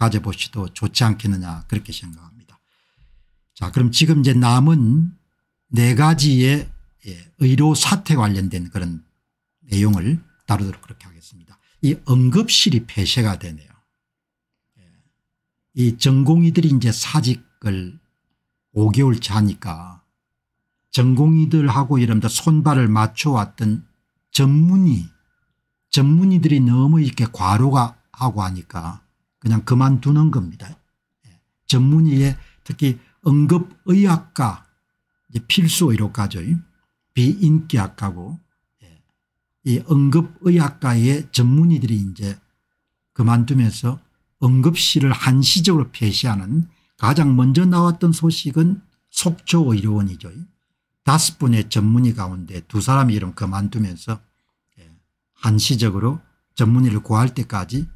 가져보시도 좋지 않겠느냐 그렇게 생각합니다. 자 그럼 지금 이제 남은 네 가지의 예, 의료 사태 관련된 그런 내용을 다루도록 그렇게 하겠습니다. 이 응급실이 폐쇄가 되네요. 예. 이 전공의들이 이제 사직을 5개월째 니까 전공의들하고 여러분 손발을 맞춰왔던 전문의 전문의들이 너무 이렇게 과로가 하고 하니까 그냥 그만두는 겁니다. 예. 전문의의 특히 응급의학과 필수의료과죠. 비인기학과고 예. 이 응급의학과의 전문의들이 이제 그만두면서 응급실을 한시적으로 폐쇄하는 가장 먼저 나왔던 소식은 속초의료원이죠. 다섯 분의 전문의 가운데 두 사람이 이름 그만두면서 예. 한시적으로 전문의를 구할 때까지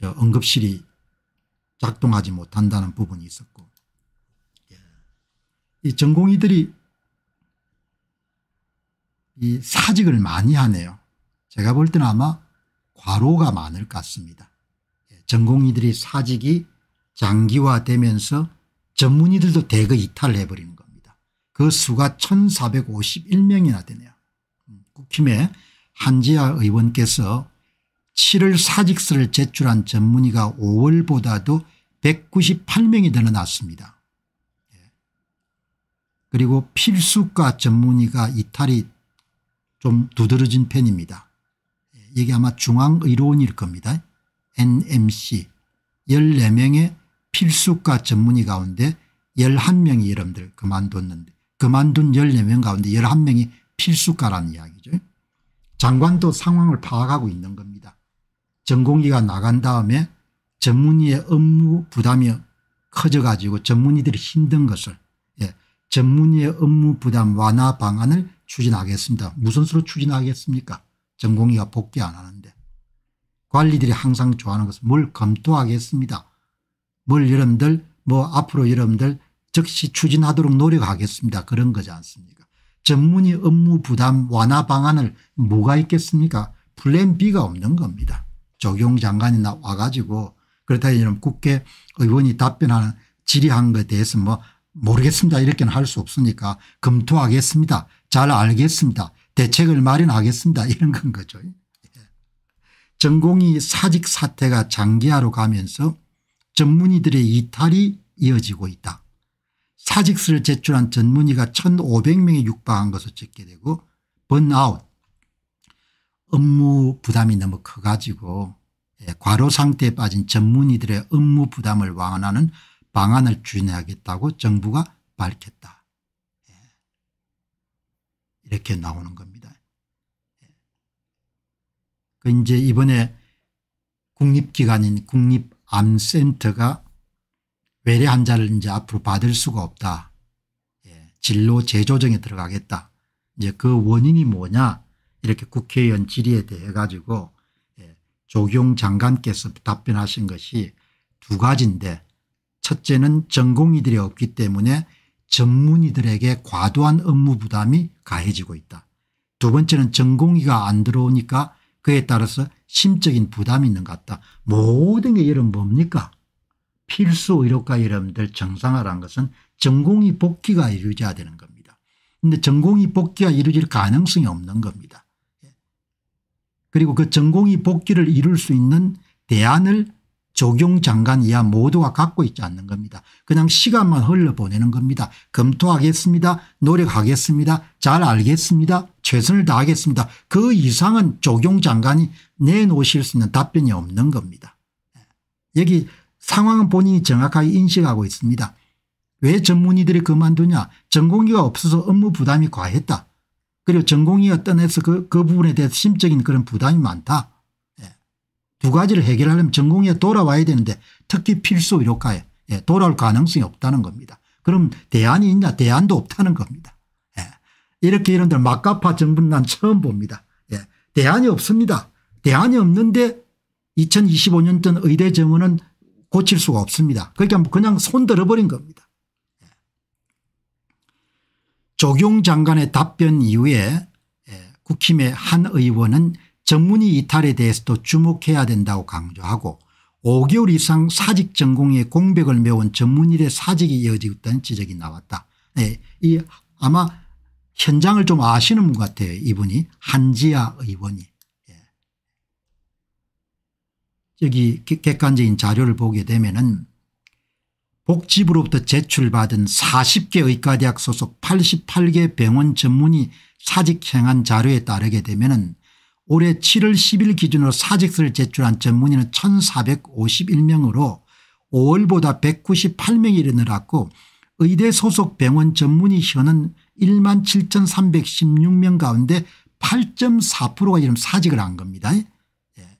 저 응급실이 작동하지 못한다는 부분이 있었고 예. 이 전공의들이 이 사직을 많이 하네요. 제가 볼 때는 아마 과로가 많을 것 같습니다. 예, 전공의들이 사직이 장기화되면서 전문의들도 대거 이탈해버리는 겁니다. 그 수가 1451명이나 되네요. 음, 국힘의 한지아 의원께서 7월 사직서를 제출한 전문의가 5월보다도 198명이 늘어났습니다. 예. 그리고 필수과 전문의가 이탈이 좀 두드러진 편입니다. 예. 이게 아마 중앙의료원일 겁니다. NMC 14명의 필수과 전문의 가운데 11명이 여러분들 그만뒀는데 그만둔 14명 가운데 11명이 필수과라는 이야기죠. 장관도 상황을 파악하고 있는 겁니다. 전공기가 나간 다음에 전문의의 업무 부담이 커져 가지고 전문의들이 힘든 것을 예, 전문의의 업무 부담 완화 방안을 추진하겠습니다. 무슨 수로 추진하겠습니까 전공의가 복귀 안 하는데 관리들이 항상 좋아하는 것은 뭘 검토하겠습니다. 뭘 여러분들 뭐 앞으로 여러분들 즉시 추진하도록 노력하겠습니다. 그런 거지 않습니까 전문의 업무 부담 완화 방안을 뭐가 있겠습니까 플랜 B가 없는 겁니다. 조경 장관이 나 와가지고 그렇다 이러면 국회 의원이 답변하는 질의한 것에 대해서 뭐 모르겠습니다 이렇게는 할 수 없으니까 검토하겠습니다. 잘 알겠습니다. 대책을 마련하겠습니다. 이런 건 거죠. 예. 전공이 사직 사태가 장기화로 가면서 전문의들의 이탈이 이어지고 있다. 사직서를 제출한 전문의가 1,500명에 육박한 것으로 집계되고 번아웃 업무 부담이 너무 커가지고 예, 과로 상태에 빠진 전문의들의 업무 부담을 완화하는 방안을 추진하겠다고 정부가 밝혔다. 예. 이렇게 나오는 겁니다. 예. 그 이제 이번에 국립기관인 국립암센터가 외래 환자를 이제 앞으로 받을 수가 없다. 진로 재조정에 들어가겠다. 이제 그 원인이 뭐냐 이렇게 국회의원 질의에 대해 가지고 예, 조경 장관께서 답변하신 것이 두 가지인데 첫째는 전공의들이 없기 때문에 전문의들에게 과도한 업무 부담이 가해지고 있다. 두 번째는 전공의가 안 들어오니까 그에 따라서 심적인 부담이 있는 것 같다. 모든 게 이런 뭡니까? 필수 의료과 여러분들 정상화란 것은 전공의 복귀가 이루어져야 되는 겁니다. 근데 전공의 복귀가 이루어질 가능성이 없는 겁니다. 그리고 그 전공이 복귀를 이룰 수 있는 대안을 조경 장관 이하 모두가 갖고 있지 않는 겁니다. 그냥 시간만 흘러보내는 겁니다. 검토하겠습니다. 노력하겠습니다. 잘 알겠습니다. 최선을 다하겠습니다. 그 이상은 조경 장관이 내놓으실 수 있는 답변이 없는 겁니다. 예. 여기 상황은 본인이 정확하게 인식하고 있습니다. 왜 전문의들이 그만두냐 전공기가 없어서 업무 부담이 과했다. 그리고 전공이 어떤 해서 그, 그 부분에 대해서 심적인 그런 부담이 많다. 예. 두 가지를 해결하려면 전공에 돌아와야 되는데 특히 필수 의료과에 예. 돌아올 가능성이 없다는 겁니다. 그럼 대안이 있냐 대안도 없다는 겁니다. 예. 이렇게 이런들 막가파 정부는 난 처음 봅니다. 예. 대안이 없습니다. 대안이 없는데 2025년 전 의대 정원은 고칠 수가 없습니다. 그러니까 그냥 손 들어버린 겁니다. 조경 장관의 답변 이후에 예, 국힘의 한 의원은 전문의 이탈에 대해서도 주목해야 된다고 강조하고 5개월 이상 사직 전공의 공백을 메운 전문일의 사직이 이어지고 있다는 지적이 나왔다. 네, 이 아마 현장을 좀 아시는 분 같아요. 이분이 한지아 의원이. 예. 여기 객관적인 자료를 보게 되면은 복지부로부터 제출받은 40개 의과대학 소속 88개 병원 전문의 사직행한 자료에 따르게 되면 올해 7월 10일 기준으로 사직서를 제출한 전문의는 1451명으로 5월보다 198명이 늘어났고 의대 소속 병원 전문의 현은 1만 7316명 가운데 8.4%가 지금 사직을 한 겁니다. 예.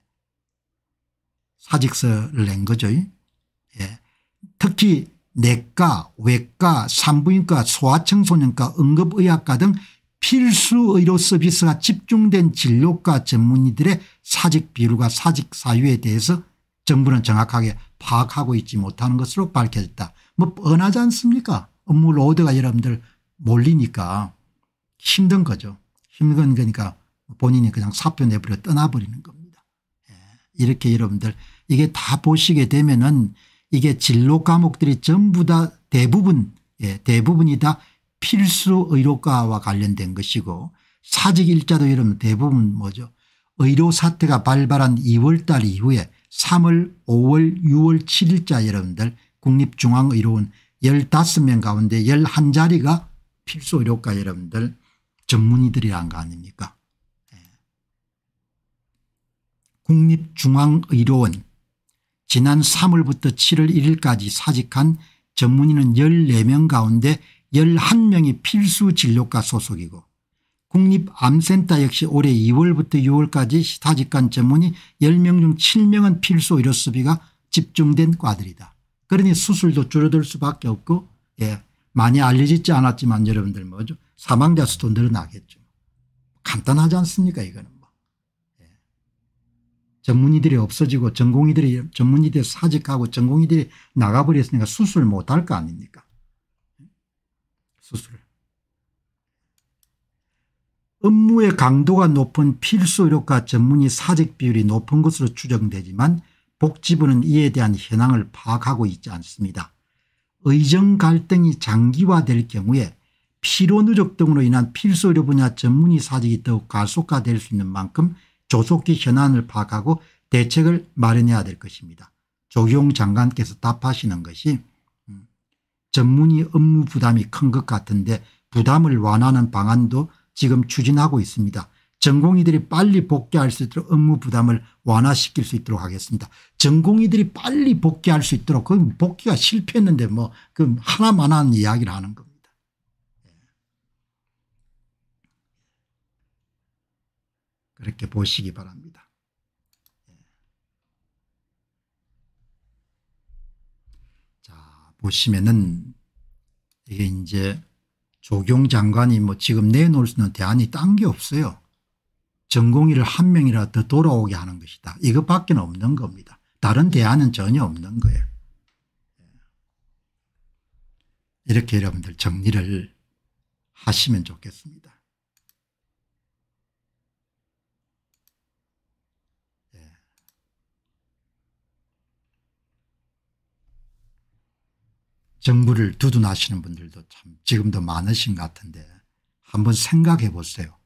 사직서를 낸 거죠. 예. 특히 내과 외과 산부인과 소아청소년과 응급의학과 등 필수 의료 서비스가 집중된 진료과 전문의들의 사직 비율과 사직 사유에 대해서 정부는 정확하게 파악하고 있지 못하는 것으로 밝혀졌다. 뭐 뻔하지 않습니까 업무 로드가 여러분들 몰리니까 힘든 거죠. 힘든 거니까 본인이 그냥 사표 내버려 떠나버리는 겁니다. 이렇게 여러분들 이게 다 보시게 되면은 이게 진로 과목들이 전부 다 대부분 예, 대부분이 다 필수 의료과와 관련된 것이고 사직 일자도 여러분 대부분 뭐죠 의료 사태가 발발한 2월 달 이후에 3월 5월 6월 7일자 여러분들 국립중앙의료원 15명 가운데 11자리가 필수 의료과 여러분들 전문의들이란 거 아닙니까 예. 국립중앙의료원 지난 3월부터 7월 1일까지 사직한 전문의는 14명 가운데 11명이 필수 진료과 소속이고 국립암센터 역시 올해 2월부터 6월까지 사직한 전문의 10명 중 7명은 필수 의료 수비가 집중된 과들이다. 그러니 수술도 줄어들 수밖에 없고 예 많이 알려지지 않았지만 여러분들 뭐죠 사망자 수도 늘어나겠죠. 간단하지 않습니까 이거는. 전문의들이 없어지고 전공의들이 전문의들이 사직하고 전공의들이 나가버렸으니까 수술 못 할 거 아닙니까 수술 업무의 강도가 높은 필수 의료과 전문의 사직 비율이 높은 것으로 추정되지만 복지부는 이에 대한 현황을 파악하고 있지 않습니다. 의정 갈등이 장기화될 경우에 피로 누적 등으로 인한 필수 의료 분야 전문의 사직이 더욱 가속화될 수 있는 만큼 조속히 현안을 파악하고 대책을 마련해야 될 것입니다. 조경 장관께서 답하시는 것이 음, 전문의 업무 부담이 큰 것 같은데 부담을 완화하는 방안도 지금 추진하고 있습니다. 전공의들이 빨리 복귀할 수 있도록 업무 부담을 완화시킬 수 있도록 하겠습니다. 전공의들이 빨리 복귀할 수 있도록 그 복귀가 실패했는데 뭐 그 하나만한 이야기를 하는 겁니다. 그렇게 보시기 바랍니다. 예. 자, 보시면은 이게 이제 조경 장관이 뭐 지금 내놓을 수 있는 대안이 딴 게 없어요. 전공의를 한 명이라 더 돌아오게 하는 것이다. 이것밖에 없는 겁니다. 다른 대안은 전혀 없는 거예요. 예. 이렇게 여러분들 정리를 하시면 좋겠습니다. 정부를 두둔하시는 분들도 참 지금도 많으신 것 같은데 한번 생각해 보세요.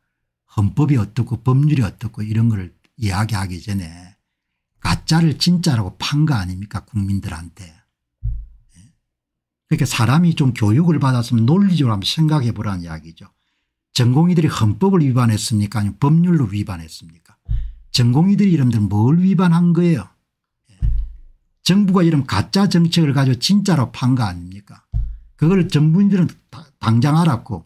헌법이 어떻고 법률이 어떻고 이런 걸 이야기하기 전에 가짜를 진짜라고 판 거 아닙니까 국민들한테. 예? 그러니까 사람이 좀 교육을 받았으면 논리적으로 한번 생각해 보라는 이야기죠. 전공의들이 헌법을 위반했습니까 아니면 법률로 위반했습니까 전공의들이 이름들 뭘 위반한 거예요. 정부가 이런 가짜 정책을 가지고 진짜로 판 거 아닙니까 그걸 전문인들은 당장 알았고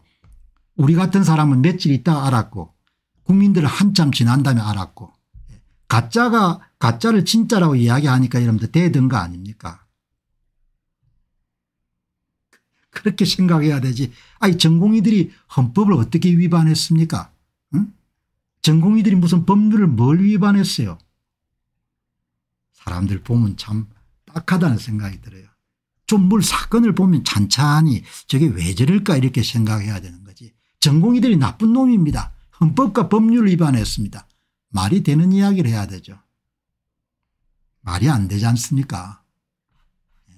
우리 같은 사람은 며칠 있다 알았고 국민들은 한참 지난 다음에 알았고 가짜가 가짜를 진짜라고 이야기하니까 여러분들 대든 거 아닙니까 그렇게 생각해야 되지 아니 전공의들이 헌법을 어떻게 위반했습니까 응? 전공의들이 무슨 법률을 뭘 위반했어요 사람들 보면 참 딱하다는 생각이 들어요. 좀 뭘 사건을 보면 찬찬히 저게 왜 저럴까 이렇게 생각해야 되는 거지. 전공의들이 나쁜 놈입니다. 헌법과 법률을 위반했습니다. 말이 되는 이야기를 해야 되죠. 말이 안 되지 않습니까? 예?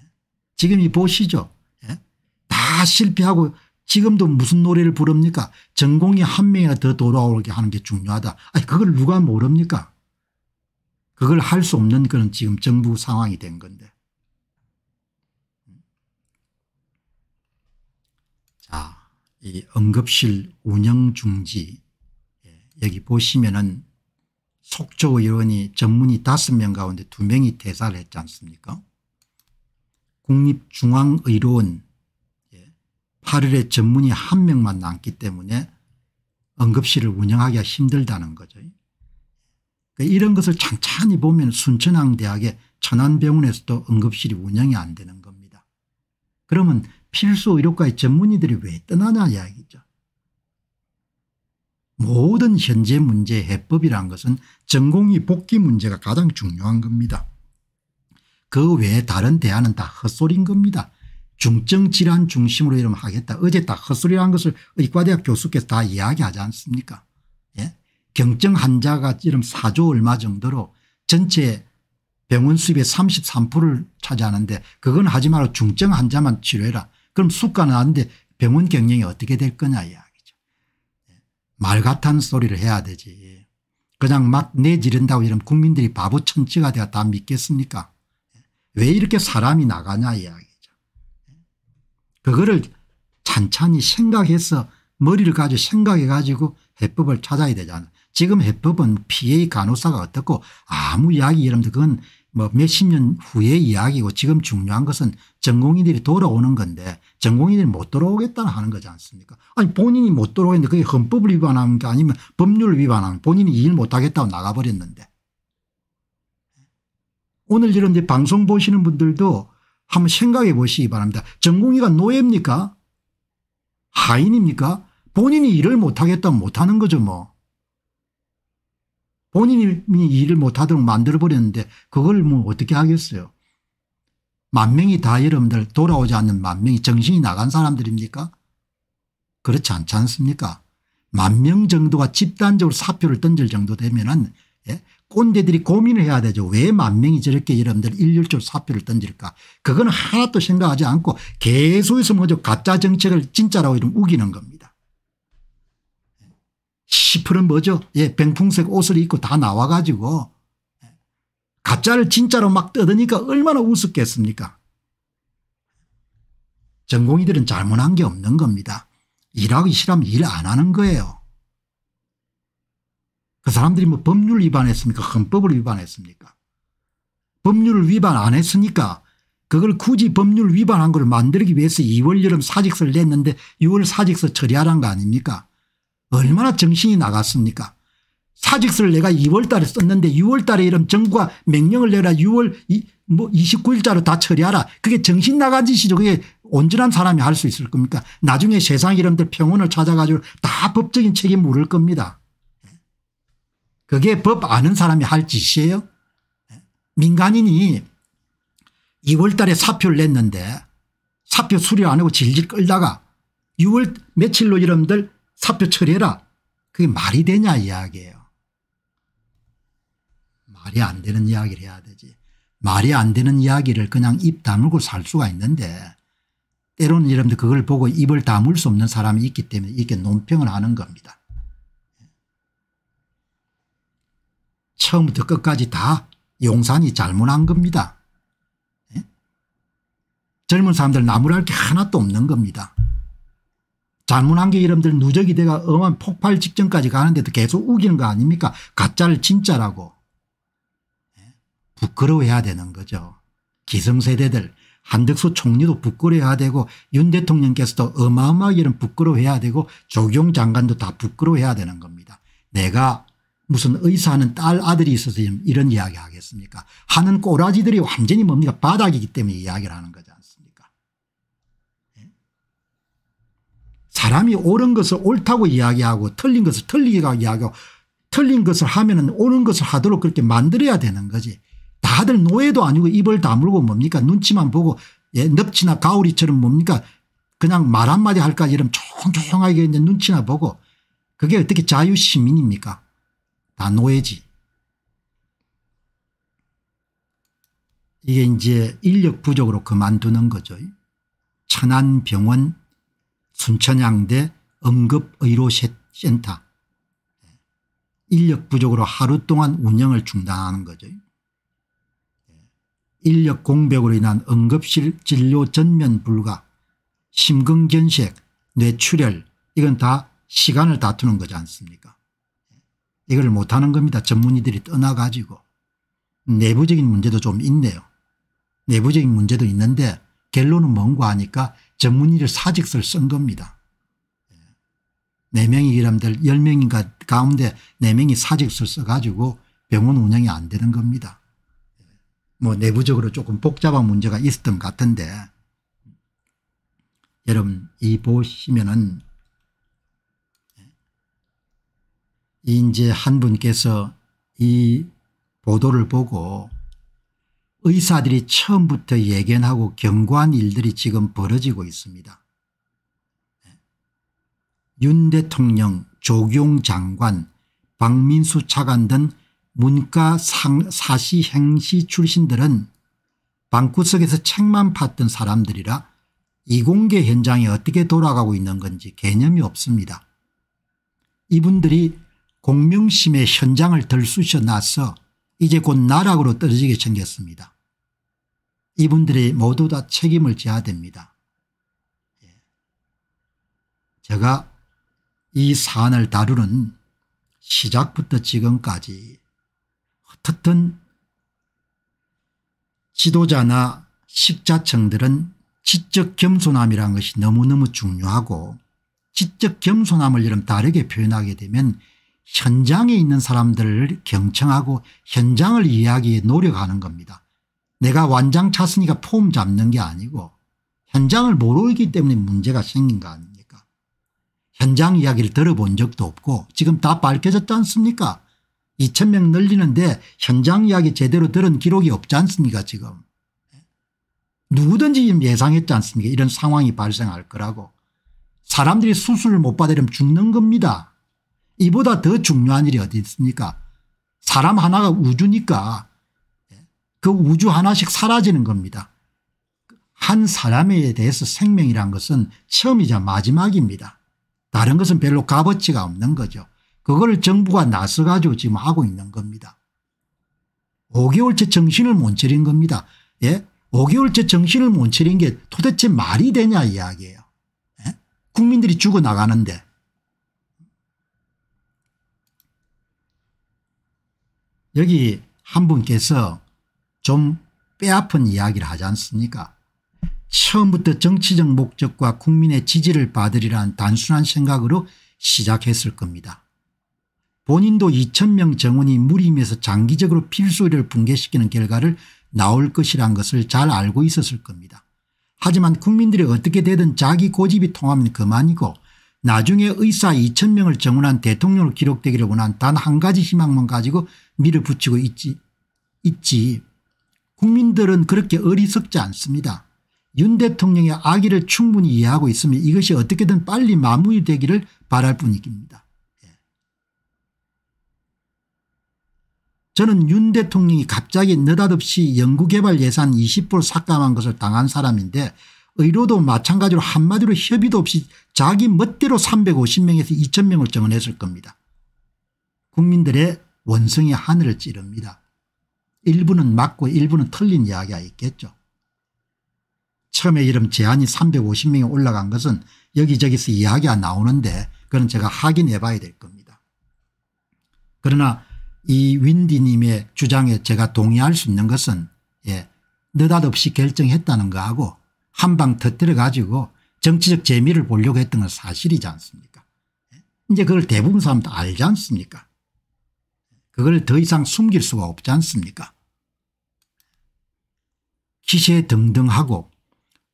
지금 이 보시죠. 예? 다 실패하고 지금도 무슨 노래를 부릅니까? 전공이 한 명이나 더 돌아오게 하는 게 중요하다. 아니 그걸 누가 모릅니까? 그걸 할 수 없는 그런 지금 정부 상황이 된 건데. 자, 이 응급실 운영 중지. 예, 여기 보시면은 속초 의원이 전문의 5명 가운데 2명이 퇴사를 했지 않습니까? 국립중앙의료원 8일에 예, 전문의 1명만 남기 때문에 응급실을 운영하기가 힘들다는 거죠. 네, 이런 것을 찬찬히 보면 순천향대학의 천안병원에서도 응급실이 운영이 안 되는 겁니다. 그러면 필수 의료과의 전문의들이 왜 떠나냐 이야기죠. 모든 현재 문제 해법이란 것은 전공이 복귀 문제가 가장 중요한 겁니다. 그 외에 다른 대안은 다 헛소리인 겁니다. 중증질환 중심으로 이러면 하겠다. 어제 다 헛소리라는 것을 의과대학 교수께서 다 이야기하지 않습니까 경증 환자가 지금 4조 얼마 정도로 전체 병원 수입의 33%를 차지하는데 그건 하지 말고 중증 환자만 치료해라. 그럼 수가 나는데 병원 경영이 어떻게 될 거냐 이야기죠. 예. 말 같은 소리를 해야 되지. 그냥 막 내지른다고 이러면 국민들이 바보 천지가 되어 다 믿겠습니까 예. 왜 이렇게 사람이 나가냐 이야기죠. 예. 그거를 찬찬히 생각해서 머리를 가지고 생각해 가지고 해법을 찾아야 되잖아. 요 지금 해법은 PA 간호사가 어떻고 아무 이야기 이러면 그건 뭐 몇십 년 후의 이야기고 지금 중요한 것은 전공인들이 돌아오는 건데 전공인들이 못 돌아오겠다는 하는 거지 않습니까 아니 본인이 못 돌아오겠는데 그게 헌법을 위반하는 게 아니면 법률을 위반하는 본인이 일 못하겠다고 나가버렸는데 오늘 이런 이 방송 보시는 분들도 한번 생각해 보시기 바랍니다. 전공의가 노예입니까? 하인입니까? 본인이 일을 못하겠다 못하는 거죠 뭐. 본인이 일을 못하도록 만들어버렸는데 그걸 뭐 어떻게 하겠어요. 만 명이 다 여러분들 돌아오지 않는 만 명이 정신이 나간 사람들입니까? 그렇지 않지 않습니까? 만 명 정도가 집단적으로 사표를 던질 정도 되면은 예? 꼰대들이 고민을 해야 되죠. 왜 만 명이 저렇게 여러분들 일률적으로 사표를 던질까? 그건 하나도 생각하지 않고 계속해서 먼저 가짜 정책을 진짜라고 이러 우기는 겁니다. 시프는 뭐죠? 예, 병풍색 옷을 입고 다 나와 가지고 가짜를 진짜로 막뜯으니까 얼마나 우습겠습니까? 전공의들은 잘못한 게 없는 겁니다. 일하기 싫으면 일 안 하는 거예요. 그 사람들이 뭐 법률 위반했습니까? 헌법을 위반했습니까? 법률을 위반 안 했으니까 그걸 굳이 법률 위반한 걸 만들기 위해서 2월 여름 사직서를 냈는데 6월 사직서 처리하란 거 아닙니까? 얼마나 정신이 나갔습니까 사직서를 내가 2월 달에 썼는데 6월 달에 이런 정부가 명령을 내라 6월 이, 뭐 29일자로 다 처리하라 그게 정신 나간 짓이죠 그게 온전한 사람이 할 수 있을 겁니까 나중에 세상 이름들 병원을 찾아가지고 다 법적인 책임 물을 겁니다 그게 법 아는 사람이 할 짓이에요 민간인이 2월 달에 사표를 냈는데 사표 수리안 하고 질질 끌다가 6월 며칠로 이름들 사표 처리해라. 그게 말이 되냐 이야기예요. 말이 안 되는 이야기를 해야 되지. 말이 안 되는 이야기를 그냥 입 다물고 살 수가 있는데 때로는 여러분들 그걸 보고 입을 다물 수 없는 사람이 있기 때문에 이렇게 논평을 하는 겁니다. 처음부터 끝까지 다 용산이 잘못한 겁니다. 예? 젊은 사람들 나무랄 게 하나도 없는 겁니다. 잘못한 게이름들 누적이 돼가 엄한 폭발 직전까지 가는데도 계속 우기는 거 아닙니까 가짜를 진짜라고 예? 부끄러워해야 되는 거죠. 기성세대들 한덕수 총리도 부끄러워해야 되고 윤 대통령께서도 어마어마하게 부끄러워해야 되고 조경 장관도 다 부끄러워해야 되는 겁니다. 내가 무슨 의사하는 딸 아들이 있어서 이런 이야기 하겠습니까 하는 꼬라지들이 완전히 뭡니까 바닥이기 때문에 이야기를 하는 거지 않습니까 사람이 옳은 것을 옳다고 이야기하고 틀린 것을 틀리게 이야기하고 틀린 것을 하면 은 옳은 것을 하도록 그렇게 만들어야 되는 거지. 다들 노예도 아니고 입을 다물고 뭡니까 눈치만 보고 예, 넉치나 가오리처럼 뭡니까 그냥 말 한마디 할까 이러면 조조용하게 이제 눈치나 보고 그게 어떻게 자유시민입니까 다 노예지. 이게 이제 인력 부족으로 그만두는 거죠. 천안병원 순천향대 응급의료센터 예. 인력 부족으로 하루 동안 운영을 중단하는 거죠. 예. 인력 공백으로 인한 응급실 진료 전면 불가 심근경색 뇌출혈 이건 다 시간을 다투는 거지 않습니까 예. 이걸 못하는 겁니다. 전문의들이 떠나가지고 내부적인 문제도 좀 있네요. 내부적인 문제도 있는데 결론은 뭔가 하니까 전문의를 사직서를 쓴 겁니다. 4명이 예. 일하면 10명인가 가운데 4명이 사직서 써가지고 병원 운영이 안 되는 겁니다. 예. 뭐 내부적으로 조금 복잡한 문제가 있었던 같은데 여러분 이 보시면은 예. 이제 한 분께서 이 보도를 보고 의사들이 처음부터 예견하고 경고한 일들이 지금 벌어지고 있습니다. 네. 윤 대통령, 조경 장관, 박민수 차관 등 문과 사시 행시 출신들은 방구석에서 책만 팠던 사람들이라 이공계 현장이 어떻게 돌아가고 있는 건지 개념이 없습니다. 이분들이 공명심의 현장을 들쑤셔 나서 이제 곧 나락으로 떨어지게 생겼습니다. 이분들이 모두 다 책임을 져야 됩니다. 예. 제가 이 사안을 다루는 시작부터 지금까지 어떻든 지도자나 식자층들은 지적 겸손함이라는 것이 너무너무 중요하고 지적 겸손함을 이런 다르게 표현하게 되면 현장에 있는 사람들을 경청하고 현장을 이해하기 에 노력하는 겁니다. 내가 완장 찼으니까 폼 잡는 게 아니고 현장을 모르기 때문에 문제가 생긴 거 아닙니까 현장 이야기를 들어본 적도 없고 지금 다 밝혀졌지 않습니까 2천명 늘리는데 현장 이야기 제대로 들은 기록이 없지 않습니까 지금 누구든지 예상했지 않습니까 이런 상황이 발생할 거라고 사람들이 수술을 못 받으려면 죽는 겁니다 이보다 더 중요한 일이 어디 있습니까 사람 하나가 우주니까 예? 그 우주 하나씩 사라지는 겁니다. 한 사람에 대해서 생명이란 것은 처음이자 마지막입니다. 다른 것은 별로 값어치가 없는 거죠. 그걸 정부가 나서 가지고 지금 하고 있는 겁니다. 5개월째 정신을 못 차린 겁니다. 예? 5개월째 정신을 못 차린 게 도대체 말이 되냐 이야기예요. 예? 국민들이 죽어나가는데 여기 한 분께서 좀 빼앗은 이야기를 하지 않습니까 처음부터 정치적 목적과 국민의 지지를 받으리라는 단순한 생각으로 시작했을 겁니다. 본인도 2천명 정원이 무리이면서 장기적으로 필수를 붕괴시키는 결과를 나올 것이란 것을 잘 알고 있었을 겁니다. 하지만 국민들이 어떻게 되든 자기 고집이 통하면 그만이고 나중에 의사 2천명을 정원한 대통령으로 기록되기를 원한 단 한 가지 희망만 가지고 밀어붙이고 있지, 있지. 국민들은 그렇게 어리석지 않습니다. 윤 대통령의 악의를 충분히 이해하고 있으며 이것이 어떻게든 빨리 마무리되기를 바랄 뿐입니다. 예. 저는 윤 대통령이 갑자기 느닷없이 연구개발 예산 20% 삭감한 것을 당한 사람인데 의료도 마찬가지로 한마디로 협의도 없이 자기 멋대로 350명에서 2000명을 정원했을 겁니다. 국민들의 원성이 하늘을 찌릅니다. 일부는 맞고 일부는 틀린 이야기가 있겠죠. 처음에 이런 제한이 350명이 올라간 것은 여기저기서 이야기가 나오는데 그건 제가 확인해 봐야 될 겁니다. 그러나 이 윈디님의 주장에 제가 동의할 수 있는 것은 예, 느닷없이 결정했다는 거하고 한 방 터뜨려 가지고 정치적 재미를 보려고 했던 건 사실이지 않습니까 예? 이제 그걸 대부분 사람 다 알지 않습니까 그걸 더 이상 숨길 수가 없지 않습니까 기세 등등하고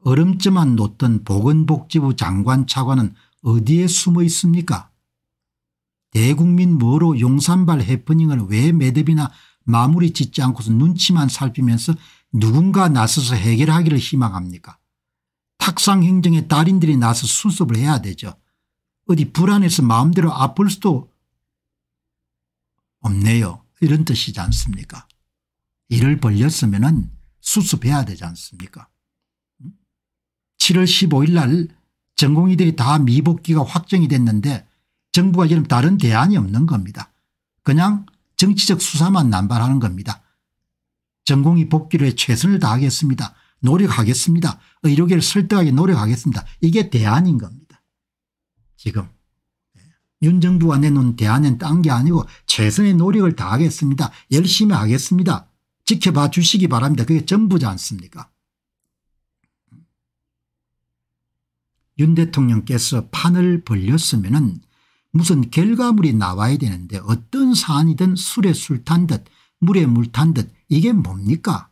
얼음쯤만 놓던 보건복지부 장관 차관은 어디에 숨어 있습니까 대국민 뭐로 용산발 해프닝을 왜 매듭이나 마무리 짓지 않고서 눈치만 살피면서 누군가 나서서 해결하기를 희망합니까 탁상행정의 달인들이 나서 수습을 해야 되죠. 어디 불안해서 마음대로 아플 수도 없네요. 이런 뜻이지 않습니까? 일을 벌렸으면 수습해야 되지 않습니까? 7월 15일 날 전공의들이 다 미복귀가 확정이 됐는데 정부가 지금 다른 대안이 없는 겁니다. 그냥 정치적 수사만 남발하는 겁니다. 전공의 복귀를 최선을 다하겠습니다. 노력하겠습니다. 의료계를 설득하게 노력하겠습니다. 이게 대안인 겁니다. 지금. 윤 정부가 내놓은 대안은 딴게 아니고 최선의 노력을 다하겠습니다. 열심히 하겠습니다. 지켜봐 주시기 바랍니다. 그게 전부지 않습니까 윤 대통령께서 판을 벌렸으면 은 무슨 결과물이 나와야 되는데 어떤 사안이든 술에 술 탄 듯 물에 물 탄 듯 이게 뭡니까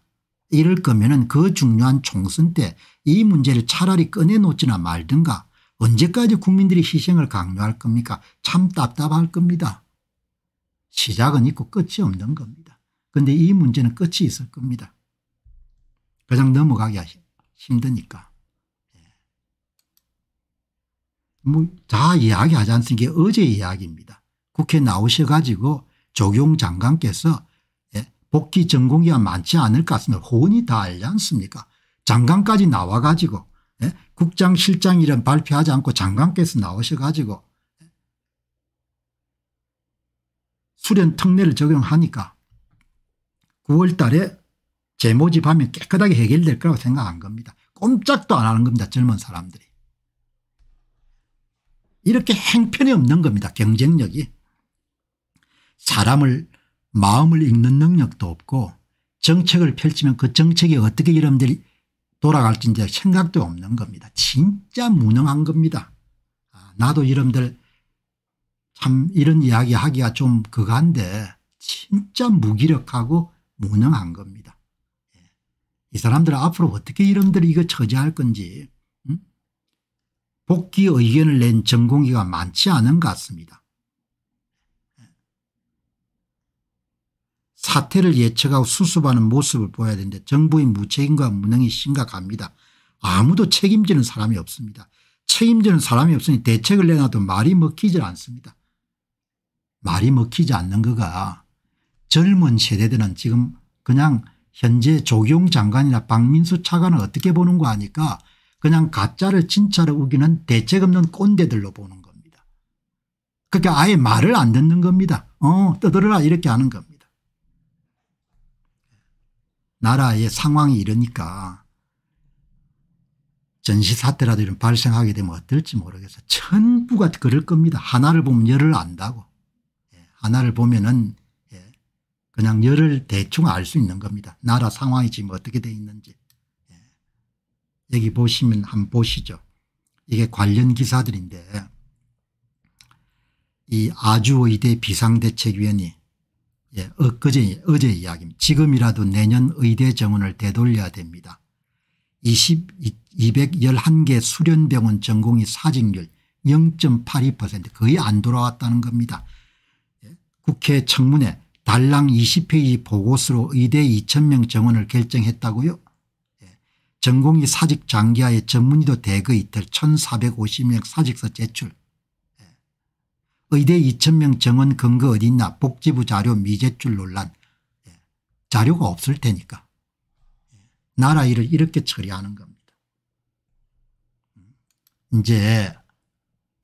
이럴 거면 은그 중요한 총선 때 이 문제를 차라리 꺼내놓지나 말든가 언제까지 국민들이 희생을 강요할 겁니까 참 답답할 겁니다. 시작은 있고 끝이 없는 겁니다. 그런데 이 문제는 끝이 있을 겁니다. 그냥 넘어가기 힘드니까. 예. 뭐다 이야기하지 않습니까 게 어제 이야기입니다. 국회 나오셔가지고 조경 장관께서 예, 복귀 전공이야 많지 않을 것 같습니다. 호이다 알지 않습니까 장관까지 나와가지고 국장 실장 이름 발표하지 않고 장관께서 나오셔 가지고 수련 특례를 적용하니까 9월 달에 재모집하면 깨끗하게 해결될 거라고 생각 한 겁니다. 꼼짝도 안 하는 겁니다. 젊은 사람들이. 이렇게 행편이 없는 겁니다. 경쟁력이. 사람을 마음을 읽는 능력도 없고 정책을 펼치면 그 정책이 어떻게 이름들이 돌아갈지 이제 생각도 없는 겁니다. 진짜 무능한 겁니다. 아, 나도 이름들 참 이런 이야기 하기가 좀 그간데 진짜 무기력하고 무능한 겁니다. 예. 이 사람들 앞으로 어떻게 이름들 이거 처지할 건지 음? 복귀 의견을 낸 전공의가 많지 않은 것 같습니다. 사태를 예측하고 수습하는 모습을 보여야 되는데 정부의 무책임과 무능이 심각합니다. 아무도 책임지는 사람이 없습니다. 책임지는 사람이 없으니 대책을 내놔도 말이 먹히질 않습니다. 말이 먹히지 않는 거가 젊은 세대들은 지금 그냥 현재 조경 장관이나 박민수 차관을 어떻게 보는 거 아니까 그냥 가짜를 진짜로 우기는 대책 없는 꼰대들로 보는 겁니다. 그러니까 아예 말을 안 듣는 겁니다. 어, 떠들어라 이렇게 하는 겁니다. 나라의 상황이 이러니까 전시사태라도 이런 발생하게 되면 어떨지 모르겠어. 전부가 그럴 겁니다. 하나를 보면 열을 안다고. 예, 하나를 보면은 예, 그냥 열을 대충 알 수 있는 겁니다. 나라 상황이 지금 어떻게 돼 있는지. 예, 여기 보시면 한번 보시죠. 이게 관련 기사들인데 이 아주의대 비상대책위원이 예, 엊그제, 어, 어제 이야기입니다. 지금이라도 내년 의대 정원을 되돌려야 됩니다. 20, 211개 수련병원 전공의 사직률 0.82% 거의 안 돌아왔다는 겁니다. 예, 국회 청문회 달랑 20페이지 보고서로 의대 2,000명 정원을 결정했다고요. 예, 전공의 사직 장기하에 전문의도 대거 이틀 1,450명 사직서 제출 의대 2천명 정원 근거 어디 있나 복지부 자료 미제출 논란 예. 자료가 없을 테니까 예. 나라 일을 이렇게 처리하는 겁니다. 음. 이제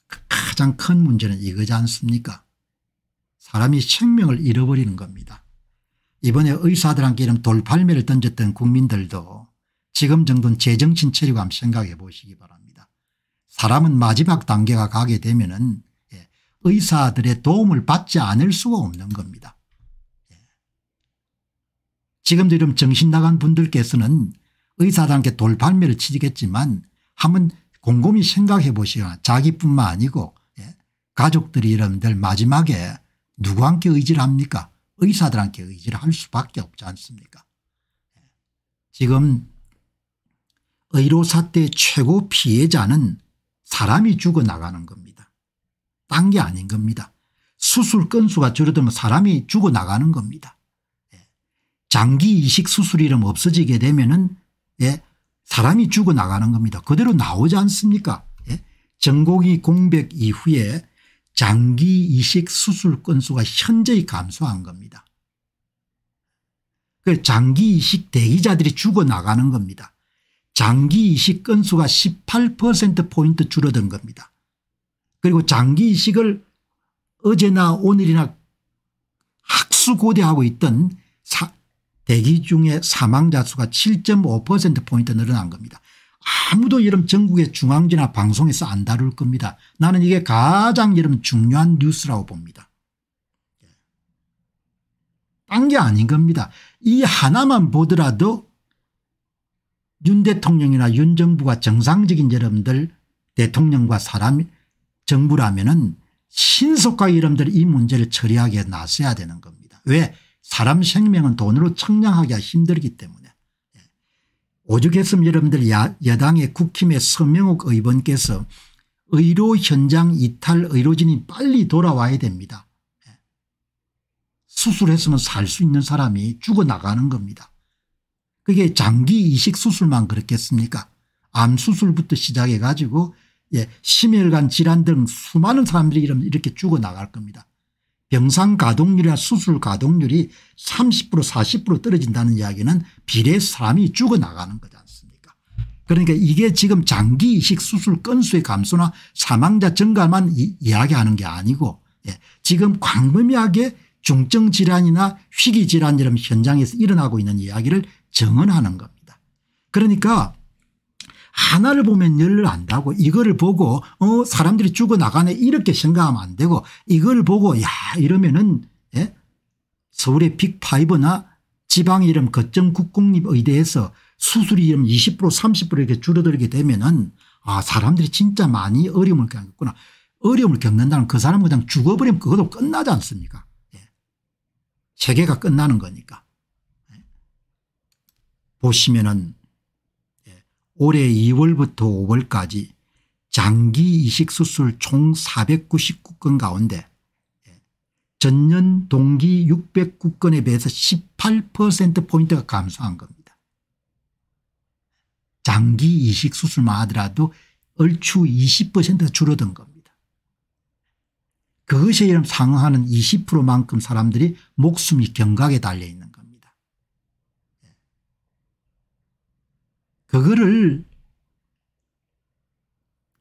그 가장 큰 문제는 이거지 않습니까 사람이 생명을 잃어버리는 겁니다. 이번에 의사들한테 이런 돌팔매를 던졌던 국민들도 지금 정도는 제정신 체리고 한번 생각해 보시기 바랍니다. 사람은 마지막 단계가 가게 되면 은 의사들의 도움을 받지 않을 수가 없는 겁니다. 예. 지금도 이런 정신나간 분들께서는 의사들한 돌팔매를 치겠지만 한번 곰곰이 생각해 보시거나 자기뿐만 아니고 예, 가족들이 여러분들 마지막에 누구한테 의지를 합니까 의사들한테 의지를 할 수밖에 없지 않습니까 예. 지금 의료 사태 최고 피해자는 사람이 죽어나가는 겁니다. 딴게 아닌 겁니다. 수술 건수가 줄어들면 사람이 죽어나가는 겁니다. 예. 장기 이식 수술이름 없어지게 되면은 예, 사람이 죽어나가는 겁니다. 그대로 나오지 않습니까? 예? 정고기 공백 이후에 장기 이식 수술 건수가 현저히 감소한 겁니다. 그 장기 이식 대기자들이 죽어나가는 겁니다. 장기 이식 건수가 18%포인트 줄어든 겁니다. 그리고 장기 이식을 어제나 오늘이나 학수고대하고 있던 사, 대기 중에 사망자 수가 7.5%포인트 늘어난 겁니다. 아무도 이런 전국의 중앙지나 방송에서 안 다룰 겁니다. 나는 이게 가장 이런 중요한 뉴스라고 봅니다. 딴 게 아닌 겁니다. 이 하나만 보더라도 윤 대통령이나 윤 정부가 정상적인 여러분들 대통령과 사람 정부라면은 신속하게 러분들이 문제를 처리하게 나서야 되는 겁니다. 왜 사람 생명은 돈으로 측량하기가 힘들기 때문에 예. 오죽했으면 여러분들 여당의 국힘의 서명욱 의원께서 의료 현장 이탈 의료진이 빨리 돌아와야 됩니다. 예. 수술했으면 살 수 있는 사람이 죽어나가는 겁니다. 그게 장기 이식 수술만 그렇겠습니까 암 수술부터 시작해 가지고 예, 심혈관 질환 등 수많은 사람들이 이렇게 죽어나갈 겁니다. 병상 가동률이나 수술 가동률이 30% 40% 떨어진다는 이야기는 비례 사람이 죽어나가는 거지 않습니까 그러니까 이게 지금 장기 이식 수술 건수의 감소나 사망자 증가만 이, 야기하는게 아니고 예, 지금 광범위하게 중증 질환이나 희귀 질환 이런 현장에서 일어나고 있는 이야기를 정언하는 겁니다. 그러니까 하나를 보면 열을 안다고 이거를 보고 어 사람들이 죽어나가네 이렇게 생각하면 안 되고 이걸 보고 야 이러면은 예? 서울의 빅5나 이 지방 이름 거점국공립의대에서 수술이 이름 20% 30% 이렇게 줄어들게 되면은 아 사람들이 진짜 많이 어려움을 겪구나 어려움을 겪는다는그 사람 그냥 죽어버리면 그것도 끝나지 않습니까 예. 세계가 끝나는 거니까 예. 보시면은 올해 2월부터 5월까지 장기 이식 수술 총 499건 가운데 전년 동기 609건에 비해서 18%포인트가 감소한 겁니다. 장기 이식 수술만 하더라도 얼추 20%가 줄어든 겁니다. 그것에 상응하는 20%만큼 사람들이 목숨이 경각에 달려있는 그거를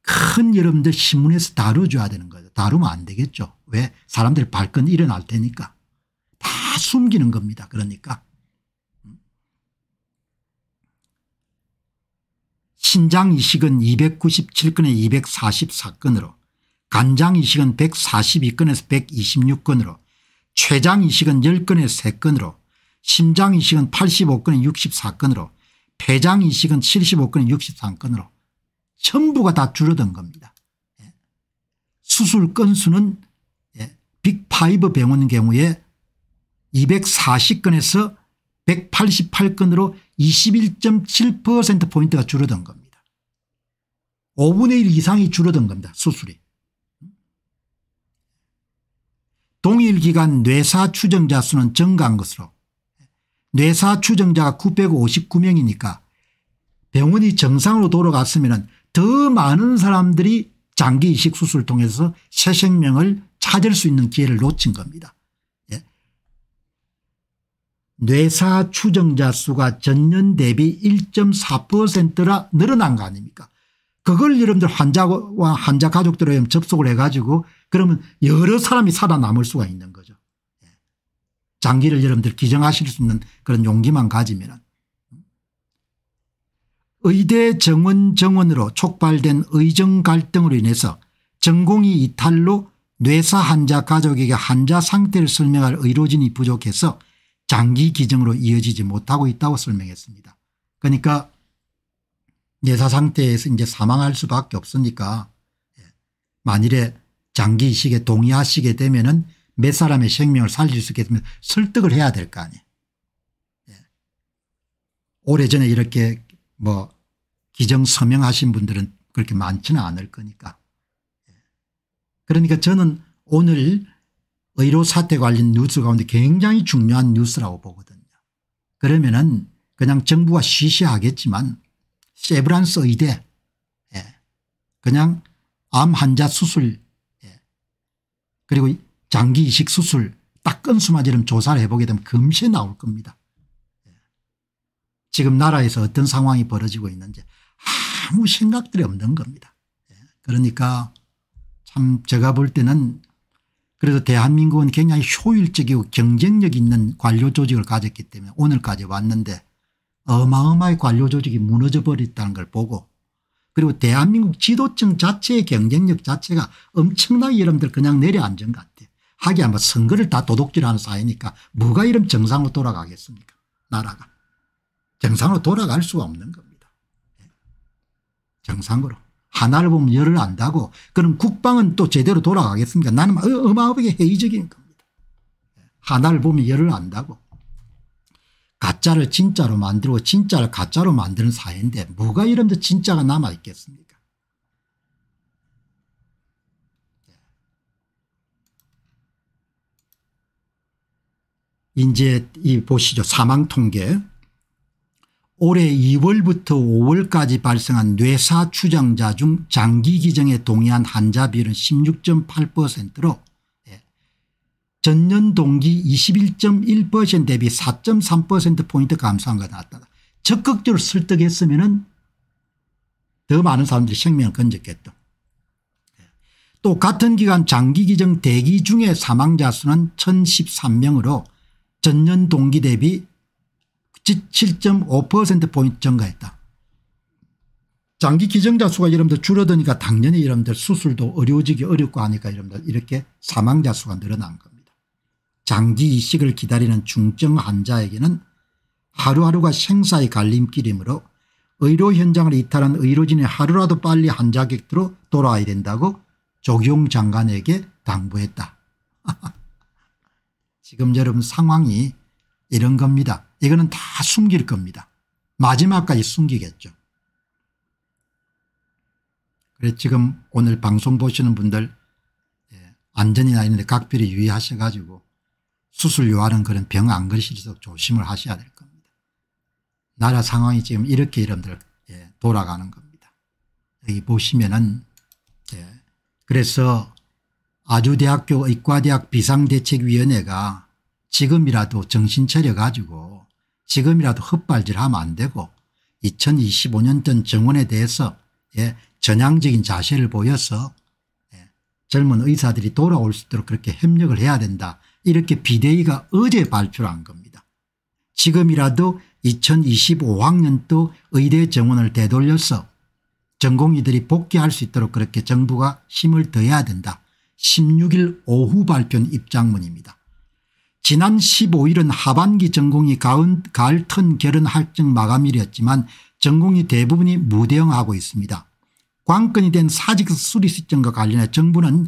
큰 여러분들 신문에서 다뤄줘야 되는 거죠. 다루면 안 되겠죠. 왜? 사람들 발끈 일어날 테니까. 다 숨기는 겁니다. 그러니까. 음. 신장 이식은 297건에 244건으로 간장 이식은 142건에서 126건으로 췌장 이식은 10건에 3건으로 심장 이식은 85건에 64건으로 대장 이식은 75건에 63건으로 전부가 다 줄어든 겁니다. 예. 수술 건수는 예, 빅5 병원 경우에 240건에서 188건으로 21.7%포인트가 줄어든 겁니다. 5분의 1 이상이 줄어든 겁니다. 수술이. 동일 기간 뇌사 추정자 수는 증가한 것으로 뇌사 추정자가 959명이니까 병원이 정상으로 돌아갔으면 더 많은 사람들이 장기 이식 수술을 통해서 새 생명을 찾을 수 있는 기회를 놓친 겁니다. 예. 뇌사 추정자 수가 전년 대비 1.4%라 늘어난 거 아닙니까 그걸 여러분들 환자와 환자 가족들에 접속을 해가지고 그러면 여러 사람이 살아남을 수가 있는 거죠. 장기를 여러분들 기정하실 수 있는 그런 용기만 가지면 의대 정원 정원으로 촉발된 의정 갈등으로 인해서 전공이 이탈로 뇌사 환자 가족에게 환자 상태를 설명할 의료진이 부족해서 장기 기증으로 이어지지 못하고 있다고 설명했습니다. 그러니까 뇌사 상태에서 이제 사망할 수밖에 없으니까 예, 만일에 장기 이식에 동의하시게 되면은 몇 사람의 생명을 살릴 수 있겠으면 설득을 해야 될 거 아니에요. 예. 오래전에 이렇게 뭐 기정 서명하신 분들은 그렇게 많지는 않을 거니까. 예. 그러니까 저는 오늘 의료 사태 관련 뉴스 가운데 굉장히 중요한 뉴스라고 보거든요. 그러면은 그냥 정부가 쉬쉬하겠지만 세브란스 의대 예. 그냥 암 환자 수술 예. 그리고 장기 이식 수술 딱끈수마지름 조사를 해보게 되면 금세 나올 겁니다. 지금 나라에서 어떤 상황이 벌어지고 있는지 아무 생각들이 없는 겁니다. 그러니까 참 제가 볼 때는 그래서 대한민국은 굉장히 효율적이고 경쟁력 있는 관료 조직을 가졌기 때문에 오늘까지 왔는데 어마어마의 관료 조직이 무너져 버렸다는 걸 보고 그리고 대한민국 지도층 자체의 경쟁력 자체가 엄청나게 여러분들 그냥 내려앉은 것 같아요. 하기야 뭐 선거를 다 도둑질하는 사회니까 뭐가 이런 정상으로 돌아가겠습니까 나라가. 정상으로 돌아갈 수가 없는 겁니다. 예. 정상으로. 하나를 보면 열을 안다고 그럼 국방은 또 제대로 돌아가겠습니까 나는 어, 어마어마하게 회의적인 겁니다. 예. 하나를 보면 열을 안다고. 가짜를 진짜로 만들고 진짜를 가짜로 만드는 사회인데 뭐가 이런 데 진짜가 남아있겠습니까 이제 이 보시죠. 사망 통계. 올해 2월부터 5월까지 발생한 뇌사 추정자 중 장기 기정에 동의한 환자 비율은 16.8%로 예. 전년 동기 21.1% 대비 4.3%포인트 감소한 것나다 적극적으로 설득했으면 더 많은 사람들이 생명을 건졌겠다. 예. 또 같은 기간 장기 기정 대기 중에 사망자 수는 1013명으로 전년 동기 대비 7.5%포인트 증가했다. 장기 기증자 수가 여러분들 줄어드니까 당연히 여러분들 수술도 어려워지기 어렵고 하니까 여러분들 이렇게 사망자 수가 늘어난 겁니다. 장기 이식을 기다리는 중증 환자에게는 하루하루가 생사의 갈림길이므로 의료 현장을 이탈한 의료진이 하루라도 빨리 환자 객들로 돌아와야 된다고 조경 장관에게 당부했다. 지금 여러분 상황이 이런 겁니다. 이거는 다 숨길 겁니다. 마지막까지 숨기겠죠. 그래 지금 오늘 방송 보시는 분들 예, 안전이나 이런 데 각별히 유의하셔 가지고 수술 요하는 그런 병 안 걸리시도록 조심을 하셔야 될 겁니다. 나라 상황이 지금 이렇게 여러분들 예, 돌아가는 겁니다. 여기 보시면은 예, 그래서 아주대학교 의과대학 비상대책위원회가 지금이라도 정신 차려가지고 지금이라도 헛발질하면 안 되고 2025년전 정원에 대해서 예, 전향적인 자세를 보여서 예, 젊은 의사들이 돌아올 수 있도록 그렇게 협력을 해야 된다. 이렇게 비대위가 어제 발표를 한 겁니다. 지금이라도 2025학년도 의대 정원을 되돌려서 전공의들이 복귀할 수 있도록 그렇게 정부가 힘을 더해야 된다. 16일 오후 발표한 입장문입니다. 지난 15일은 하반기 전공이 가을턴 결혼 할증 마감일이었지만 전공이 대부분이 무대응하고 있습니다. 관건이 된 사직 수리 시점과 관련해 정부는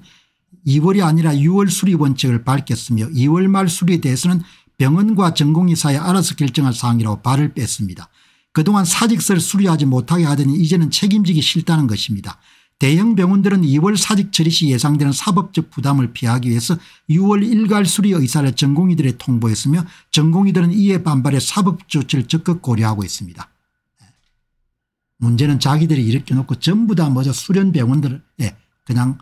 2월이 아니라 6월 수리 원칙을 밝혔으며 2월 말 수리에 대해서는 병원과 전공의 사에 알아서 결정할 사항이라고 발을 뺐습니다. 그동안 사직서를 수리하지 못하게 하더니 이제는 책임지기 싫다는 것입니다. 대형 병원들은 2월 사직 처리 시 예상되는 사법적 부담을 피하기 위해서 6월 일괄 수리 의사를 전공의들에 통보했으며 전공의들은 이에 반발해 사법 조치를 적극 고려하고 있습니다. 예. 문제는 자기들이 일으켜놓고 전부 다 먼저 수련 병원들을 예, 그냥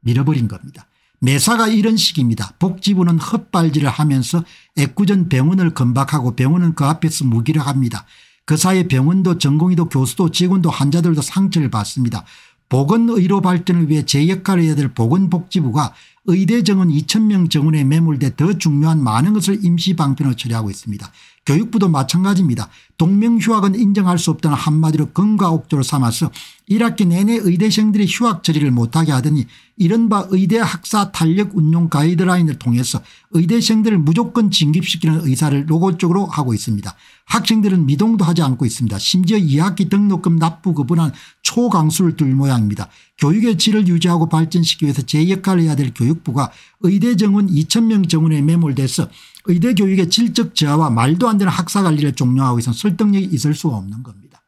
밀어버린 겁니다. 매사가 이런 식입니다. 복지부는 헛발질을 하면서 애꿎은 병원을 건박하고 병원은 그 앞에서 무기를 합니다. 그 사이 병원도 전공의도 교수도 직원도 환자들도 상처를 받습니다. 보건의료 발전을 위해 제 역할을 해야 될 보건복지부가 의대 정원 2천명 정원에 매몰돼 더 중요한 많은 것을 임시 방편으로 처리하고 있습니다. 교육부도 마찬가지입니다. 동명휴학은 인정할 수 없다는 한마디로 건과옥조를 삼아서 1학기 내내 의대생들이 휴학 처리를 못하게 하더니 이른바 의대 학사 탄력 운용 가이드라인을 통해서 의대생들을 무조건 진급시키는 의사를 로고적으로 하고 있습니다. 학생들은 미동도 하지 않고 있습니다. 심지어 2학기 등록금 납부 거부는 초강수를 둘 모양입니다. 교육의 질을 유지하고 발전시키기 위해서 제 역할을 해야 될 교육부가 의대 정원 2천명 정원에 매몰돼서 의대 교육의 질적 저하와 말도 안 되는 학사 관리를 종료하고 있어 설득력이 있을 수가 없는 겁니다.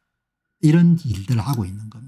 이런 일들을 하고 있는 겁니다.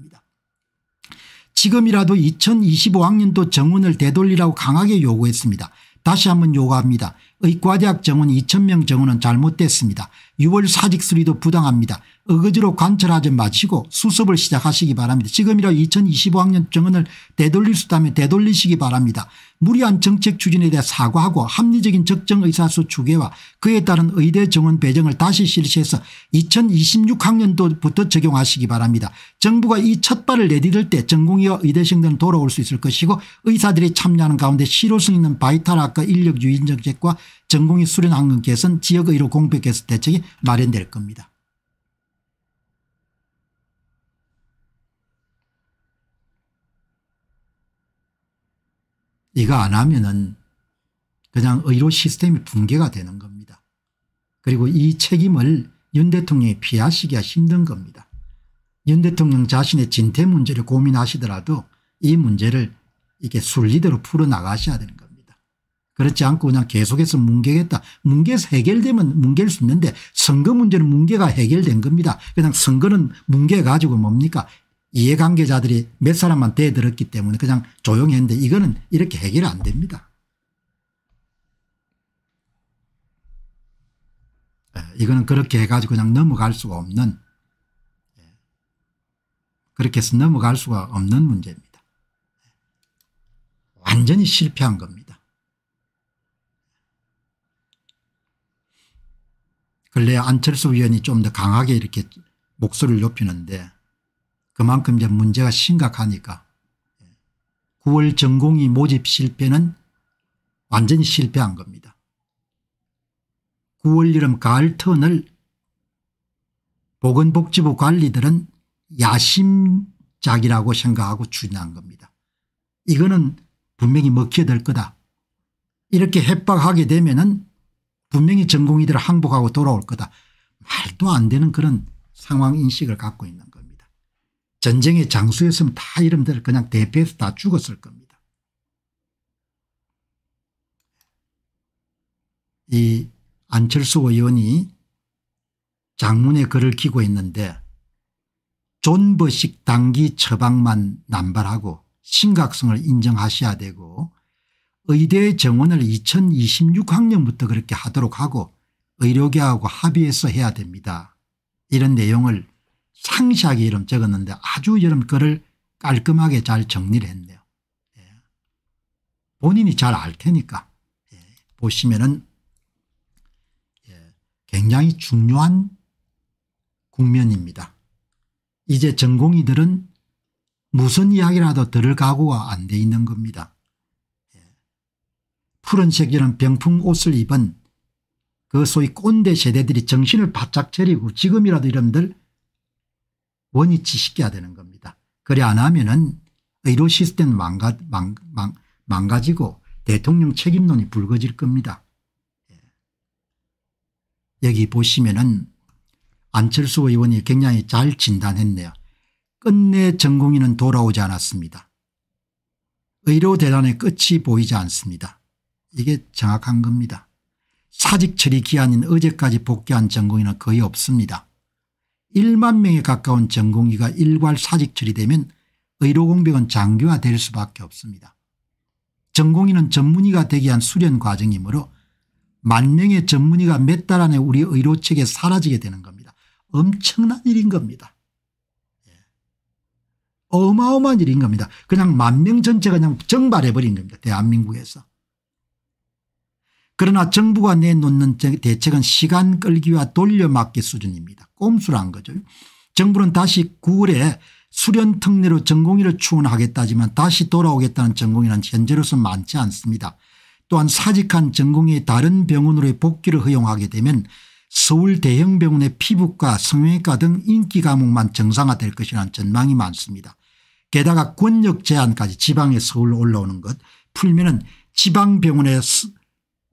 지금이라도 2025학년도 정원을 되돌리라고 강하게 요구했습니다. 다시 한번 요구합니다. 의과대학 정원 2천명 정원은 잘못됐습니다. 6월 사직 수리도 부당합니다. 어거지로 관철하지 마시고 수습을 시작하시기 바랍니다. 지금이라 도 2025학년 정원을 되돌릴 수 있다면 되돌리시기 바랍니다. 무리한 정책 추진에 대해 사과하고 합리적인 적정 의사수 추계와 그에 따른 의대 정원 배정을 다시 실시해서 2026학년도부터 적용하시기 바랍니다. 정부가 이 첫발을 내디딜 때 전공의와 의대생들은 돌아올 수 있을 것이고 의사들이 참여하는 가운데 실효성 있는 바이탈학과 인력 유인 정책과 전공의 수련 학력 개선 지역의료 공백 개선 대책이 마련될 겁니다. 이거 안 하면은 그냥 의료 시스템이 붕괴가 되는 겁니다. 그리고 이 책임을 윤 대통령이 피하시기가 힘든 겁니다. 윤 대통령 자신의 진퇴 문제를 고민하시더라도 이 문제를 이게 렇 순리대로 풀어나가셔야 되는 겁니다. 그렇지 않고 그냥 계속해서 뭉개겠다. 뭉개서 해결되면 뭉갤 수 있는데 선거 문제는 뭉개가 해결된 겁니다. 그냥 선거는 뭉개가지고 뭡니까 이해관계자들이 몇 사람만 대들었기 때문에 그냥 조용히 했는데 이거는 이렇게 해결 안 됩니다. 예, 이거는 그렇게 해가지고 그냥 넘어갈 수가 없는 예, 그렇게 해서 넘어갈 수가 없는 문제입니다. 완전히 실패한 겁니다. 근래 안철수 위원이 좀 더 강하게 이렇게 목소리를 높이는데 그만큼 이제 문제가 심각하니까 9월 전공이 모집 실패는 완전히 실패한 겁니다. 9월 여름 가을 턴을 보건복지부 관리들은 야심작이라고 생각하고 추진한 겁니다. 이거는 분명히 먹혀야 될 거다. 이렇게 협박하게 되면 은 분명히 전공이들을 항복하고 돌아올 거다. 말도 안 되는 그런 상황인식을 갖고 있는 전쟁의 장수였으면 다 이름들 그냥 대패해서 다 죽었을 겁니다. 이 안철수 의원이 장문의 글을 키고 있는데 존버식 단기 처방만 남발하고 심각성을 인정하셔야 되고 의대 정원을 2026학년부터 그렇게 하도록 하고 의료계하고 합의해서 해야 됩니다. 이런 내용을 상시하게 이름 적었는데 아주 여름 글을 깔끔하게 잘 정리를 했네요. 예. 본인이 잘 알 테니까 예. 보시면은 예. 굉장히 중요한 국면입니다. 이제 전공이들은 무슨 이야기라도 들을 각오가 안 돼 있는 겁니다. 예. 푸른색 이런 병풍 옷을 입은 그 소위 꼰대 세대들이 정신을 바짝 차리고 지금이라도 이런들 원위치시켜야 되는 겁니다. 그래 안 하면은 의료 시스템 망가, 망, 망, 망가지고 대통령 책임론이 불거질 겁니다. 예. 여기 보시면은 안철수 의원이 굉장히 잘 진단했네요. 끝내 전공인은 돌아오지 않았습니다. 의료대란의 끝이 보이지 않습니다. 이게 정확한 겁니다. 사직 처리 기한인 어제까지 복귀한 전공인은 거의 없습니다. 1만 명에 가까운 전공의가 일괄 사직 처리되면 의료공백은 장기화될 수밖에 없습니다. 전공의는 전문의가 되기 위한 수련 과정이므로 만 명의 전문의가 몇 달 안에 우리 의료체계에 사라지게 되는 겁니다. 엄청난 일인 겁니다. 예. 어마어마한 일인 겁니다. 그냥 만 명 전체가 그냥 정발해버린 겁니다. 대한민국에서. 그러나 정부가 내놓는 대책은 시간 끌기와 돌려막기 수준입니다. 꼼수란 거죠. 정부는 다시 9월에 수련 특례로 전공의를 추원하겠다지만 다시 돌아오겠다는 전공의는 현재로서 는 많지 않습니다. 또한 사직한 전공의 다른 병원으로의 복귀를 허용하게 되면 서울 대형병원의 피부과 성형외과 등 인기 과목만 정상화될 것이라는 전망이 많습니다. 게다가 권력 제한까지 지방에 서울 올라오는 것 풀면은 지방병원의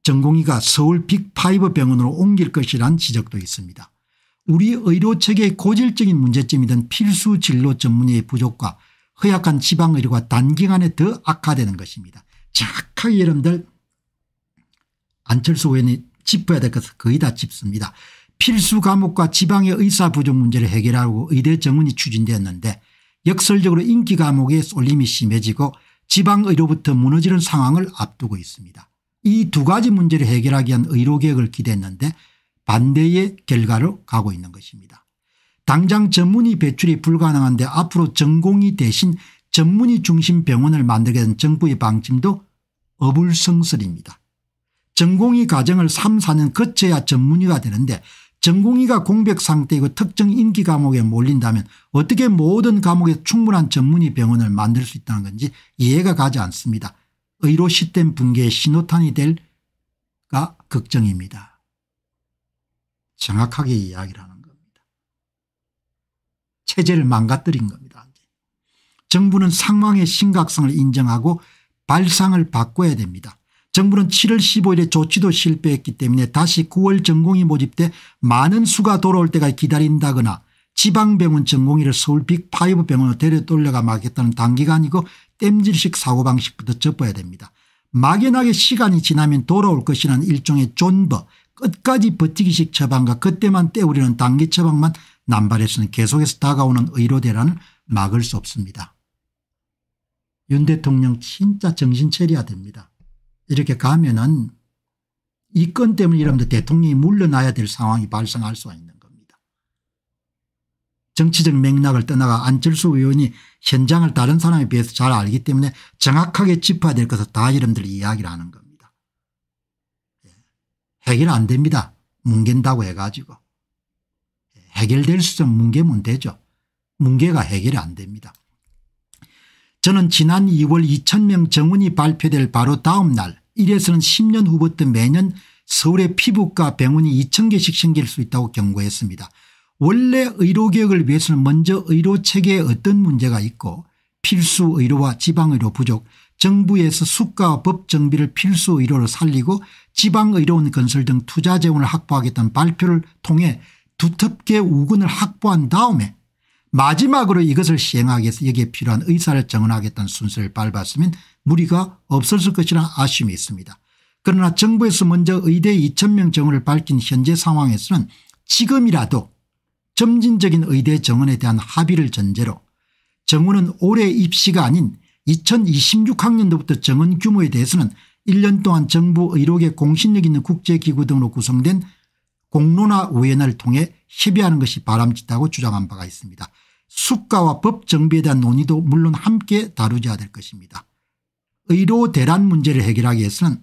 전공의가 서울 빅파이브 병원으로 옮길 것이란 지적도 있습니다. 우리 의료 체계의 고질적인 문제점이든 필수 진로 전문의의 부족과 허약한 지방의료가 단기간에 더 악화되는 것입니다. 착하게 여러분들 안철수 의원이 짚어야 될 것을 거의 다 짚습니다. 필수 과목과 지방의 의사 부족 문제를 해결하고 의대 정원이 추진되었는데 역설적으로 인기 과목의 쏠림이 심해지고 지방의료부터 무너지는 상황을 앞두고 있습니다. 이두 가지 문제를 해결하기 위한 의료개혁을 기대했는데 반대의 결과로 가고 있는 것입니다. 당장 전문의 배출이 불가능한데 앞으로 전공이 대신 전문의 중심 병원을 만들게 된 정부의 방침도 어불성설입니다. 전공의 과정을 3, 4년 거쳐야 전문의가 되는데 전공의가 공백 상태이고 특정 인기 과목에 몰린다면 어떻게 모든 과목에 충분한 전문의 병원을 만들 수 있다는 건지 이해가 가지 않습니다. 의료 시스 붕괴의 신호탄이 될까 걱정입니다. 정확하게 이야기를 는 겁니다. 체제를 망가뜨린 겁니다. 정부는 상황의 심각성을 인정하고 발상을 바꿔야 됩니다. 정부는 7월 15일에 조치도 실패했기 때문에 다시 9월 전공의 모집때 많은 수가 돌아올 때가 기다린다거나 지방병원 전공의를 서울 빅5 병원으로 데려 돌려가 막겠다는 단기간이고 땜질식 사고방식부터 접어야 됩니다. 막연하게 시간이 지나면 돌아올 것이라는 일종의 존버 끝까지 버티기식 처방과 그때만 때우려는 단기 처방만 남발해서는 계속해서 다가오는 의료 대란을 막을 수 없습니다. 윤 대통령 진짜 정신 차려야 됩니다. 이렇게 가면은 이건 때문에 이러면 대통령이 물러나야 될 상황이 발생할 수가 있는 정치적 맥락을 떠나가 안철수 의원이 현장을 다른 사람에 비해서 잘 알기 때문에 정확하게 짚어야 될 것을 다 여러분들이 이야기를 하는 겁니다. 예. 해결 안 됩니다. 뭉갠다고 해가지고. 예. 해결될 수 있으면 뭉개면 되죠. 뭉개가 해결이 안 됩니다. 저는 지난 2월 2천명 정원이 발표될 바로 다음 날 이래서는 10년 후부터 매년 서울의 피부과 병원이 2천개씩 생길 수 있다고 경고했습니다. 원래 의료개혁을 위해서는 먼저 의료체계에 어떤 문제가 있고 필수의료와 지방의료 부족 정부에서 수가와 법 정비를 필수의료로 살리고 지방의료원 건설 등 투자 재원을 확보하겠다는 발표를 통해 두텁게 우군을 확보한 다음에 마지막으로 이것을 시행하기 위해서 여기에 필요한 의사를 정원하겠다는 순서를 밟았으면 무리가 없었을 것이라는 아쉬움이 있습니다. 그러나 정부에서 먼저 의대 2천명 정원을 밝힌 현재 상황에서는 지금이라도 점진적인 의대 정원에 대한 합의를 전제로 정원은 올해 입시가 아닌 2026학년도부터 정원 규모에 대해서는 1년 동안 정부 의료계 공신력 있는 국제기구 등으로 구성된 공론화 위원회를 통해 협의하는 것이 바람직하다고 주장한 바가 있습니다. 수가와 법 정비에 대한 논의도 물론 함께 다루져야 될 것입니다. 의료 대란 문제를 해결하기 위해서는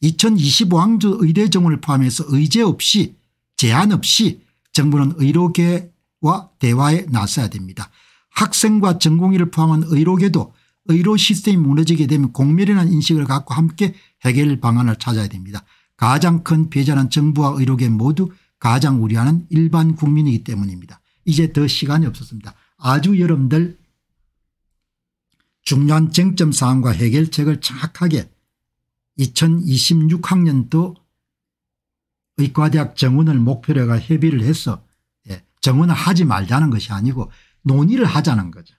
2 0 2 5학년 의대 정원을 포함해서 의제 없이 제한 없이 정부는 의료계와 대화에 나서야 됩니다. 학생과 전공의를 포함한 의료계도 의료 시스템이 무너지게 되면 공멸이라는 인식을 갖고 함께 해결 방안을 찾아야 됩니다. 가장 큰 피해자는 정부와 의료계 모두 가장 우려하는 일반 국민이기 때문입니다. 이제 더 시간이 없었습니다. 아주 여러분들 중요한 쟁점 사항과 해결책을 정확하게 2026학년도 의과대학 정원을 목표로 해가 협의를 해서 예, 정원을 하지 말자는 것이 아니고 논의를 하자는 거죠.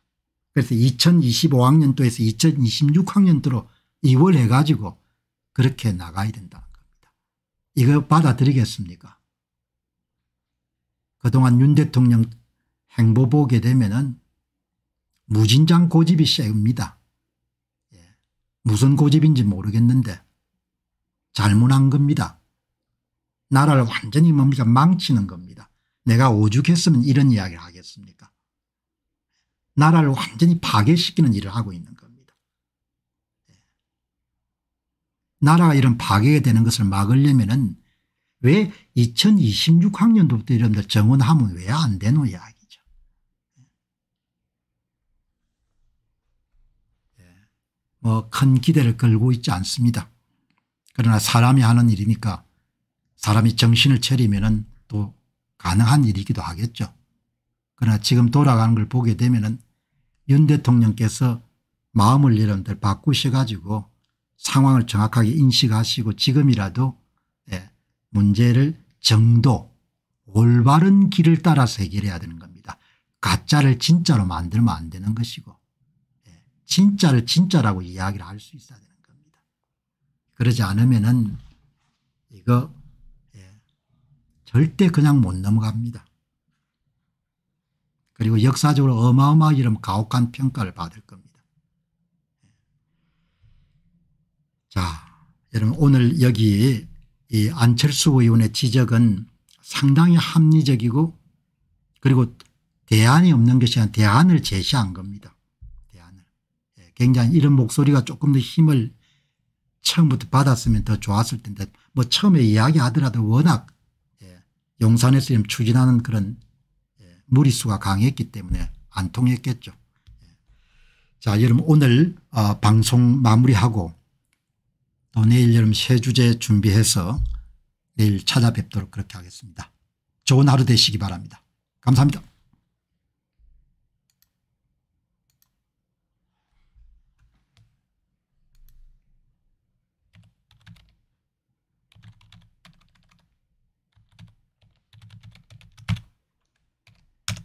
그래서 2025학년도에서 2026학년도로 이월해 가지고 그렇게 나가야 된다는 겁니다. 이거 받아들이겠습니까 그동안 윤 대통령 행보 보게 되면 은 무진장 고집이 셉니다. 예, 무슨 고집인지 모르겠는데 잘못한 겁니다. 나라를 완전히 뭡니까 망치는 겁니다. 내가 오죽했으면 이런 이야기를 하겠습니까 나라를 완전히 파괴시키는 일을 하고 있는 겁니다. 예. 나라가 이런 파괴가 되는 것을 막으려면 은왜 2026학년도부터 이런들 정원하면 왜 안 되노 이야기죠. 예. 예. 뭐 큰 기대를 걸고 있지 않습니다. 그러나 사람이 하는 일이니까 사람이 정신을 차리면 또 가능한 일이기도 하겠죠. 그러나 지금 돌아가는 걸 보게 되면 윤 대통령께서 마음을 여러분들 바꾸셔 가지고 상황을 정확하게 인식하시고 지금이라도 예, 문제를 정도 올바른 길을 따라서 해결해야 되는 겁니다. 가짜를 진짜로 만들면 안 되는 것이고 예, 진짜를 진짜라고 이야기를 할 수 있어야 되는 겁니다. 그러지 않으면 이거 절대 그냥 못 넘어갑니다. 그리고 역사적으로 어마어마하게 이런 가혹한 평가를 받을 겁니다. 자 여러분 오늘 여기 이 안철수 의원의 지적은 상당히 합리적이고 그리고 대안이 없는 것이 아니라 대안을 제시한 겁니다. 대안을. 예, 굉장히 이런 목소리가 조금 더 힘을 처음부터 받았으면 더 좋았을 텐데 뭐 처음에 이야기하더라도 워낙 용산에서 좀 추진하는 그런 예, 무리수가 강했기 때문에 안 통했겠죠. 예. 자 여러분 오늘 어, 방송 마무리하고 또 내일 여러분 새 주제 준비해서 내일 찾아뵙도록 그렇게 하겠습니다. 좋은 하루 되시기 바랍니다. 감사합니다.